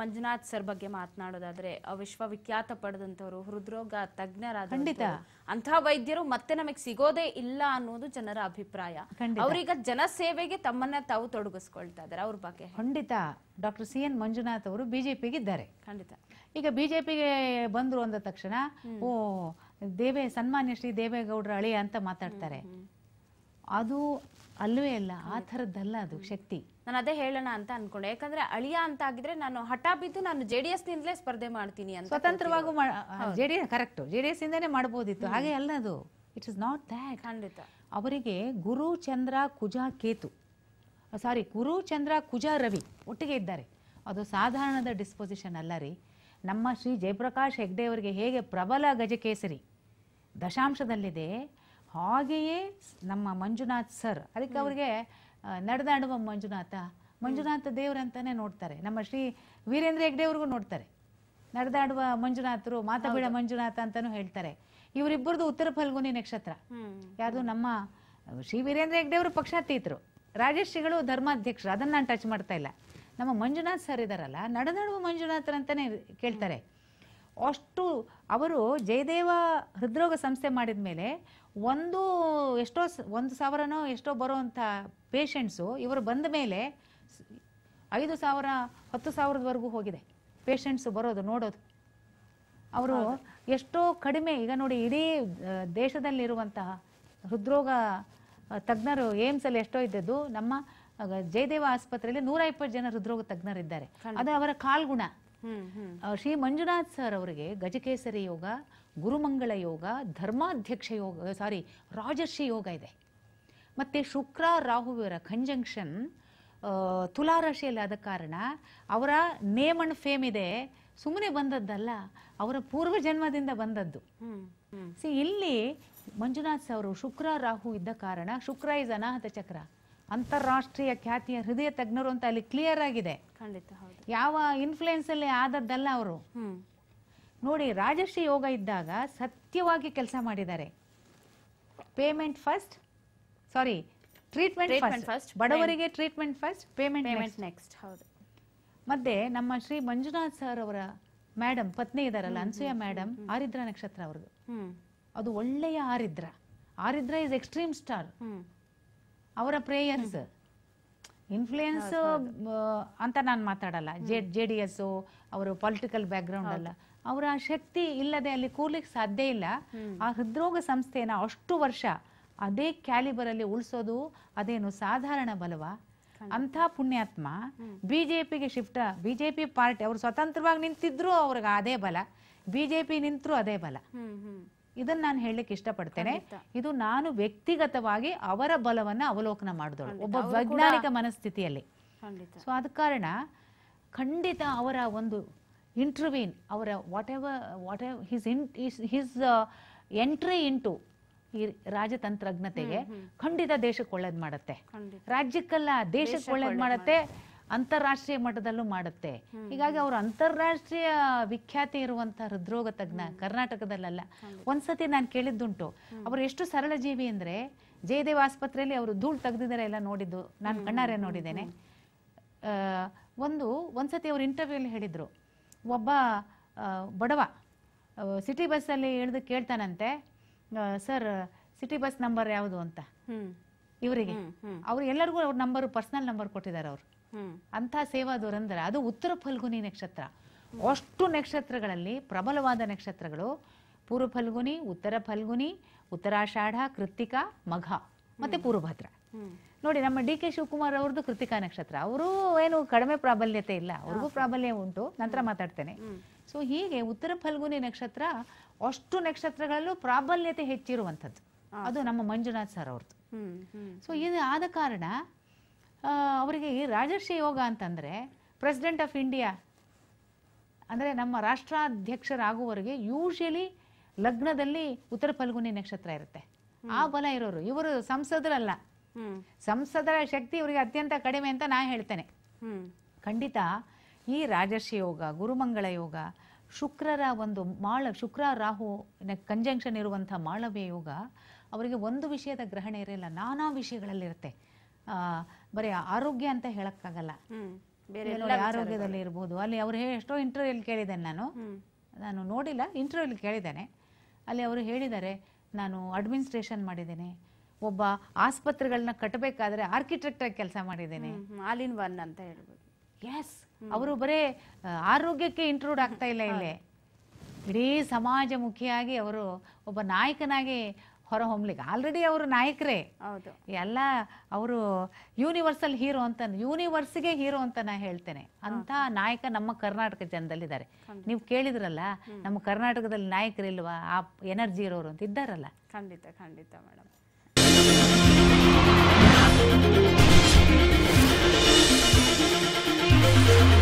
Manjunath sir ಬಗ್ಗೆ ಮಾತನಾಡೋದಾದ್ರೆ ವಿಶ್ವವಿಖ್ಯಾತ ಪಡೆದಂತವರು ಹೃದ್ರೋಗ ತಜ್ಞರಾದ ಖಂಡಿತ ಅಂತಹ ವೈದ್ಯರು ಮತ್ತೆ ನಮಗೆ ಸಿಗೋದೇ ಇಲ್ಲ ಅನ್ನೋದು ಜನರ ಅಭಿಪ್ರಾಯ ಜನ ಜನಸೇವೆಗೆ ತಮ್ಮನ್ನ ತಾವು ತೊಡಗಿಸ್ಕೊಳ್ತಾ ಇದಾರೆ ಅವ್ರ ಬಗ್ಗೆ ಖಂಡಿತ ಡಾಕ್ಟರ್ ಸಿ ಎನ್ ಮಂಜುನಾಥ್ ಅವರು ಬಿಜೆಪಿಗೆ ಇದ್ದಾರೆ ಖಂಡಿತ ಈಗ ಬಿಜೆಪಿಗೆ ಬಂದ್ರು ಅಂದ ತಕ್ಷಣ ಓ ದೇವೇ ಸನ್ಮಾನ್ಯ ಶ್ರೀ ದೇವೇಗೌಡರ ಅಳಿ ಅಂತ ಮಾತಾಡ್ತಾರೆ ಅದು ಅಲ್ಲವೇ ಅಲ್ಲ ಆ ಥರದ್ದಲ್ಲ ಅದು ಶಕ್ತಿ ನಾನು ಅದೇ ಹೇಳೋಣ ಅಂತ ಅನ್ಕೊಂಡೆ ಯಾಕಂದ್ರೆ ಅಳಿಯ ಅಂತ ಆಗಿದ್ರೆ ನಾನು ಹಠ ಬಿದ್ದು ನಾನು ಜೆ ಡಿ ಎಸ್ ನಿಂದಲೇ ಸ್ಪರ್ಧೆ ಮಾಡ್ತೀನಿ ಅಂತ ಸ್ವತಂತ್ರವಾಗೂ J D correct J D S ಇಂದಾನೆ ಮಾಡ್ಬೋದಿತ್ತು ಹಾಗೆ ಅಲ್ಲ ಅದು ಇಟ್ ಇಸ್ ನಾಟ್ ದ್ಯಾಟ್ ಖಂಡಿತ ಅವರಿಗೆ ಗುರು ಚಂದ್ರ ಕುಜ ಕೇತು ಸಾರಿ ಗುರು ಚಂದ್ರ ಕುಜ ರವಿ ಒಟ್ಟಿಗೆ ಇದ್ದಾರೆ ಅದು ಸಾಧಾರಣದ ಡಿಸ್ಪೊಸಿಷನ್ ಅಲ್ಲ ರೀ ನಮ್ಮ ಶ್ರೀ ಜಯಪ್ರಕಾಶ್ ಹೆಗ್ಡೆ ಅವರಿಗೆ ಹೇಗೆ ಪ್ರಬಲ ಗಜಕೇಸರಿ ದಶಾಂಶದಲ್ಲಿದೆ ಹಾಗೆಯೇ ನಮ್ಮ ಮಂಜುನಾಥ್ ಸರ್ ಅದಕ್ಕೆ ಅವ್ರಿಗೆ ನಡೆದಾಡುವ ಮಂಜುನಾಥ ಮಂಜುನಾಥ ಅಂತಾನೆ ನೋಡ್ತಾರೆ ನಮ್ಮ ಶ್ರೀ ವೀರೇಂದ್ರ ಹೆಗ್ಡೆಯವ್ರಿಗೂ ನೋಡ್ತಾರೆ ನಡೆದಾಡುವ ಮಂಜುನಾಥರು ಮಾತಾಬೇಡ ಮಂಜುನಾಥ ಅಂತಾನು ಹೇಳ್ತಾರೆ ಇವರಿಬ್ಬರದು ಉತ್ತರ ಫಲ್ಗುನಿ ನಕ್ಷತ್ರ ಯಾವುದು ನಮ್ಮ ಶ್ರೀ ವೀರೇಂದ್ರ ಹೆಗ್ಡೆಯವರು ಪಕ್ಷಾತೀತರು ರಾಜಶ್ರೀಗಳು ಧರ್ಮಾಧ್ಯಕ್ಷರು ಅದನ್ನ ನಾನು ಟಚ್ ಮಾಡ್ತಾ ಇಲ್ಲ ನಮ್ಮ ಮಂಜುನಾಥ್ ಸರ್ ಇದಾರಲ್ಲ ನಡೆದಾಡುವ ಅಂತಾನೆ ಕೇಳ್ತಾರೆ ಅಷ್ಟು ಅವರು ಜಯದೇವ ಹೃದ್ರೋಗ ಸಂಸ್ಥೆ ಮಾಡಿದ ಮೇಲೆ ಒಂದು ಎಷ್ಟೋ ಒಂದು ಸಾವಿರನೋ ಎಷ್ಟೋ ಬರುವಂಥ ಪೇಷೆಂಟ್ಸು ಇವರು ಬಂದ ಮೇಲೆ ಐದು ಸಾವಿರ ಹತ್ತು ಸಾವಿರದವರೆಗೂ ಹೋಗಿದೆ ಪೇಷಂಟ್ಸು ಬರೋದು ನೋಡೋದು ಅವರು ಎಷ್ಟೋ ಕಡಿಮೆ ಈಗ ನೋಡಿ ಇಡೀ ದೇಶದಲ್ಲಿರುವಂತಹ ಹೃದ್ರೋಗ ತಜ್ಞರು ಏಮ್ಸಲ್ಲಿ ಎಷ್ಟೋ ಇದ್ದದ್ದು ನಮ್ಮ ಜಯದೇವ ಆಸ್ಪತ್ರೆಯಲ್ಲಿ ನೂರ ಇಪ್ಪತ್ತು ಜನ ಹೃದ್ರೋಗ ತಜ್ಞರಿದ್ದಾರೆ ಅದು ಅವರ ಕಾಲ್ಗುಣ ಶ್ರೀ ಮಂಜುನಾಥ್ ಸರ್ ಅವರಿಗೆ ಗಜಕೇಸರಿ ಯೋಗ ಗುರುಮಂಗಳ ಯೋಗ ಧರ್ಮಾಧ್ಯಕ್ಷ ಯೋಗ ಸಾರಿ ರಾಜರ್ಷಿ ಯೋಗ ಇದೆ ಮತ್ತು ಶುಕ್ರ ರಾಹುವರ ಕಂಜಂಕ್ಷನ್ ತುಲಾರಾಶಿಯಲ್ಲಿ ಆದ ಕಾರಣ ಅವರ ನೇಮ್ ಅಂಡ್ ಫೇಮ್ ಇದೆ ಸುಮ್ಮನೆ ಬಂದದ್ದಲ್ಲ ಅವರ ಪೂರ್ವ ಜನ್ಮದಿಂದ ಬಂದದ್ದು ಸಿ ಇಲ್ಲಿ ಮಂಜುನಾಥ್ ಅವರು ಶುಕ್ರ ರಾಹು ಇದ್ದ ಕಾರಣ ಶುಕ್ರ ಇಸ್ ಅನಾಹತ ಚಕ್ರ ಅಂತಾರಾಷ್ಟ್ರೀಯ ಖ್ಯಾತಿಯ ಹೃದಯ ತಜ್ಞರು ಅಂತ ಅಲ್ಲಿ ಕ್ಲಿಯರ್ ಆಗಿದೆ ಯಾವ ಇನ್ಫ್ಲೂಯೆನ್ಸ್ ಅಲ್ಲಿ ಆದದ್ದಲ್ಲ ಅವರು ನೋಡಿ ರಾಜಶ್ರೀ ಯೋಗ ಇದ್ದಾಗ ಸತ್ಯವಾಗಿ ಕೆಲಸ ಮಾಡಿದ್ದಾರೆ payment first sorry treatment first ಬಡವರಿಗೆ ಟ್ರೀಟ್ಮೆಂಟ್ ಫಸ್ಟ್ ಪೇಮೆಂಟ್ ನೆಕ್ಸ್ಟ್ ಮತ್ತೆ ನಮ್ಮ ಶ್ರೀ ಮಂಜುನಾಥ್ ಸರ್ ಅವರ ಮೇಡಮ್ ಪತ್ನಿ ಇದಾರಲ್ಲ ಅನ್ಸೂಯ ಮೇಡಮ್ ಆರಿದ್ರ ನಕ್ಷತ್ರ ಅವ್ರದ್ದು ಅದು ಒಳ್ಳೆಯ ಆರಿದ್ರ ಆರಿದ್ರ ಇಸ್ ಎಕ್ಸ್ಟ್ರೀಮ್ ಸ್ಟಾರ್ ಅವರ ಪ್ರೇಯರ್ಸ್ ಇನ್ಫ್ಲೂಯೆನ್ಸ್ ಅಂತ ನಾನು ಮಾತಾಡಲ್ಲ ಜೆ ಜೆ ಡಿ ಎಸ್ ಅವರು ಪೊಲಿಟಿಕಲ್ ಬ್ಯಾಕ್ಗ್ರೌಂಡ್ ಅಲ್ಲ ಅವರ ಶಕ್ತಿ ಇಲ್ಲದೆ ಅಲ್ಲಿ ಕೂರ್ಲಿಕ್ಕೆ ಸಾಧ್ಯ ಇಲ್ಲ ಆ ಹೃದ್ರೋಗ ಸಂಸ್ಥೆನ ಅಷ್ಟು ವರ್ಷ ಅದೇ ಕ್ಯಾಲಿಬರಲ್ಲಿ ಉಳಿಸೋದು ಅದೇನು ಸಾಧಾರಣ ಬಲವ ಅಂಥ ಪುಣ್ಯಾತ್ಮ ಬಿಜೆಪಿಗೆ ಶಿಫ್ಟ್ ಬಿ ಪಾರ್ಟಿ ಅವರು ಸ್ವತಂತ್ರವಾಗಿ ನಿಂತಿದ್ರು ಅವ್ರಿಗೆ ಅದೇ ಬಲ ಬಿಜೆಪಿ ಜೆ ನಿಂತರೂ ಅದೇ ಬಲ ಇದನ್ನ ನಾನು ಹೇಳಲಿಕ್ಕೆ ಇಷ್ಟಪಡ್ತೇನೆ ಇದು ನಾನು ವ್ಯಕ್ತಿಗತವಾಗಿ ಅವರ ಬಲವನ್ನ ಅವಲೋಕನ ಮಾಡಿದಳು ಒಬ್ಬ ವೈಜ್ಞಾನಿಕ ಮನಸ್ಥಿತಿಯಲ್ಲಿ ಸೊ ಆದ ಕಾರಣ ಖಂಡಿತ ಅವರ ಒಂದು ಇಂಟರ್ವ್ಯೂನ್ ಅವರ whatever whatever his in his entry into ಈ ರಾಜತಂತ್ರಜ್ಞತೆಗೆ ಖಂಡಿತ ದೇಶಕ್ಕೆ ಒಳ್ಳೇದು ಮಾಡುತ್ತೆ ರಾಜ್ಯಕ್ಕಲ್ಲ ದೇಶಕ್ಕೆ ಒಳ್ಳೇದು ಮಾಡುತ್ತೆ ಅಂತಾರಾಷ್ಟ್ರೀಯ ಮಟ್ಟದಲ್ಲೂ ಮಾಡುತ್ತೆ ಹೀಗಾಗಿ ಅವರು ಅಂತಾರಾಷ್ಟ್ರೀಯ ವಿಖ್ಯಾತಿ ಇರುವಂತಹ ಹೃದ್ರೋಗ ತಜ್ಞ ಕರ್ನಾಟಕದಲ್ಲ ಒಂದ್ಸತಿ ನಾನು ಕೇಳಿದ್ದುಂಟು ಅವರು ಎಷ್ಟು ಸರಳ ಜೀವಿ ಅಂದ್ರೆ ಜಯದೇವ್ ಆಸ್ಪತ್ರೆಯಲ್ಲಿ ಅವರು ಧೂಳು ತೆಗೆದಿದ್ದಾರೆ ಎಲ್ಲ ನೋಡಿದ್ದು ನಾನು ಕಣ್ಣಾರೆ ನೋಡಿದ್ದೇನೆ ಒಂದು ಒಂದ್ಸತಿ ಅವರು ಇಂಟರ್ವ್ಯೂಲಿ ಹೇಳಿದರು ಒಬ್ಬ ಬಡವ ಸಿಟಿ ಬಸ್ಸಲ್ಲಿ ಇಳಿದು ಕೇಳ್ತಾನಂತೆ ಸರ್ ಸಿಟಿ ಬಸ್ ನಂಬರ್ ಯಾವುದು ಅಂತ ಇವರಿಗೆ ಅವ್ರು ಎಲ್ಲರಿಗೂ ಅವ್ರ ನಂಬರ್ ಪರ್ಸ್ನಲ್ ನಂಬರ್ ಕೊಟ್ಟಿದ್ದಾರೆ ಅವರು ಅಂತ ಸೇವಾ ದುರಂದರ ಅದು ಉತ್ತರ ಫಲ್ಗುನಿ ನಕ್ಷತ್ರ ಅಷ್ಟು ನಕ್ಷತ್ರಗಳಲ್ಲಿ ಪ್ರಬಲವಾದ ನಕ್ಷತ್ರಗಳು ಪೂರ್ವ ಫಲ್ಗುನಿ ಉತ್ತರ ಫಲ್ಗುನಿ ಉತ್ತರಾಷಾಢ ಕೃತಿಕಾ ಮಘ ಮತ್ತೆ ಪೂರ್ವಭದ್ರ ನೋಡಿ ನಮ್ಮ ಡಿ ಕೆ ಶಿವಕುಮಾರ್ ಅವ್ರದ್ದು ಕೃತಿಕಾ ನಕ್ಷತ್ರ ಅವರು ಏನು ಕಡಿಮೆ ಪ್ರಾಬಲ್ಯತೆ ಇಲ್ಲ ಅವ್ರಿಗೂ ಪ್ರಾಬಲ್ಯ ಉಂಟು ನಂತರ ಮಾತಾಡ್ತೇನೆ ಸೊ ಹೀಗೆ ಉತ್ತರ ಫಲ್ಗುನಿ ನಕ್ಷತ್ರ ಅಷ್ಟು ನಕ್ಷತ್ರಗಳಲ್ಲೂ ಪ್ರಾಬಲ್ಯತೆ ಹೆಚ್ಚಿರುವಂಥದ್ದು ಅದು ನಮ್ಮ ಮಂಜುನಾಥ್ ಸರ್ ಅವ್ರದ್ದು ಸೊ ಇದು ಆದ ಕಾರಣ ಅವರಿಗೆ ಈ ರಾಜರ್ಷಿ ಯೋಗ ಅಂತಂದರೆ ಪ್ರೆಸಿಡೆಂಟ್ ಆಫ್ ಇಂಡಿಯಾ ಅಂದರೆ ನಮ್ಮ ರಾಷ್ಟ್ರಾಧ್ಯಕ್ಷರಾಗುವವರಿಗೆ ಯೂಶಲಿ ಲಗ್ನದಲ್ಲಿ ಉತ್ತರ ಫಲ್ಗುನಿ ನಕ್ಷತ್ರ ಇರುತ್ತೆ ಆ ಬಲ ಇರೋರು ಇವರು ಸಂಸದರಲ್ಲ ಸಂಸದರ ಶಕ್ತಿ ಇವರಿಗೆ ಅತ್ಯಂತ ಕಡಿಮೆ ಅಂತ ನಾ ಹೇಳ್ತೇನೆ ಖಂಡಿತ ಈ ರಾಜರ್ಷಿ ಯೋಗ ಗುರುಮಂಗಳ ಯೋಗ ಶುಕ್ರರ ಒಂದು ಮಾಳ ಶುಕ್ರ ರಾಹು ಕಂಜಂಕ್ಷನ್ ಇರುವಂಥ ಮಾಳವ್ಯ ಯೋಗ ಅವರಿಗೆ ಒಂದು ವಿಷಯದ ಗ್ರಹಣ ಇರಲಿಲ್ಲ ನಾನಾ ವಿಷಯಗಳಲ್ಲಿರುತ್ತೆ ಬರೀ ಆರೋಗ್ಯ ಅಂತ ಹೇಳಕ್ಕಾಗಲ್ಲ ಆರೋಗ್ಯದಲ್ಲಿ ಇರ್ಬೋದು ಅಲ್ಲಿ ಅವ್ರು ಎಷ್ಟೋ ಅಲ್ಲಿ ಕೇಳಿದ್ದೇನೆ ನಾನು ನಾನು ನೋಡಿಲ್ಲ ಇಂಟರ್ವ್ಯೂ ಕೇಳಿದ್ದೇನೆ ಅಲ್ಲಿ ಅವರು ಹೇಳಿದ್ದಾರೆ ನಾನು ಅಡ್ಮಿನಿಸ್ಟ್ರೇಷನ್ ಮಾಡಿದ್ದೇನೆ ಒಬ್ಬ ಆಸ್ಪತ್ರೆಗಳನ್ನ ಕಟ್ಟಬೇಕಾದ್ರೆ ಆರ್ಕಿಟೆಕ್ಟ್ ಆಗಿ ಕೆಲಸ ಮಾಡಿದ್ದೇನೆ ಆಲಿನ್ ಅಂತ ಎಸ್ ಅವರು ಬರೇ ಆರೋಗ್ಯಕ್ಕೆ ಇಂಟ್ರೂಡ್ ಆಗ್ತಾ ಇಲ್ಲ ಇಲ್ಲಿ ಇಡೀ ಮುಖಿಯಾಗಿ ಅವರು ಒಬ್ಬ ನಾಯಕನಾಗಿ ಹೊರಹೊಮ್ಲಿಕ್ಕೆ ಆಲ್ರೆಡಿ ಅವರು ನಾಯಕರೇ ಹೌದು ಎಲ್ಲ ಅವರು ಯೂನಿವರ್ಸಲ್ ಹೀರೋ ಅಂತ ಯೂನಿವರ್ಸ್ಗೆ ಹೀರೋ ಅಂತ ನಾ ಹೇಳ್ತೇನೆ ಅಂತ ನಾಯಕ ನಮ್ಮ ಕರ್ನಾಟಕ ಜನದಲ್ಲಿದ್ದಾರೆ ನೀವು ಕೇಳಿದ್ರಲ್ಲ ನಮ್ಮ ಕರ್ನಾಟಕದಲ್ಲಿ ನಾಯಕರಿಲ್ವಾ ಆ ಎನರ್ಜಿ ಇರೋರು ಅಂತ ಇದ್ದಾರಲ್ಲ ಖಂಡಿತ ಖಂಡಿತ ಮೇಡಮ್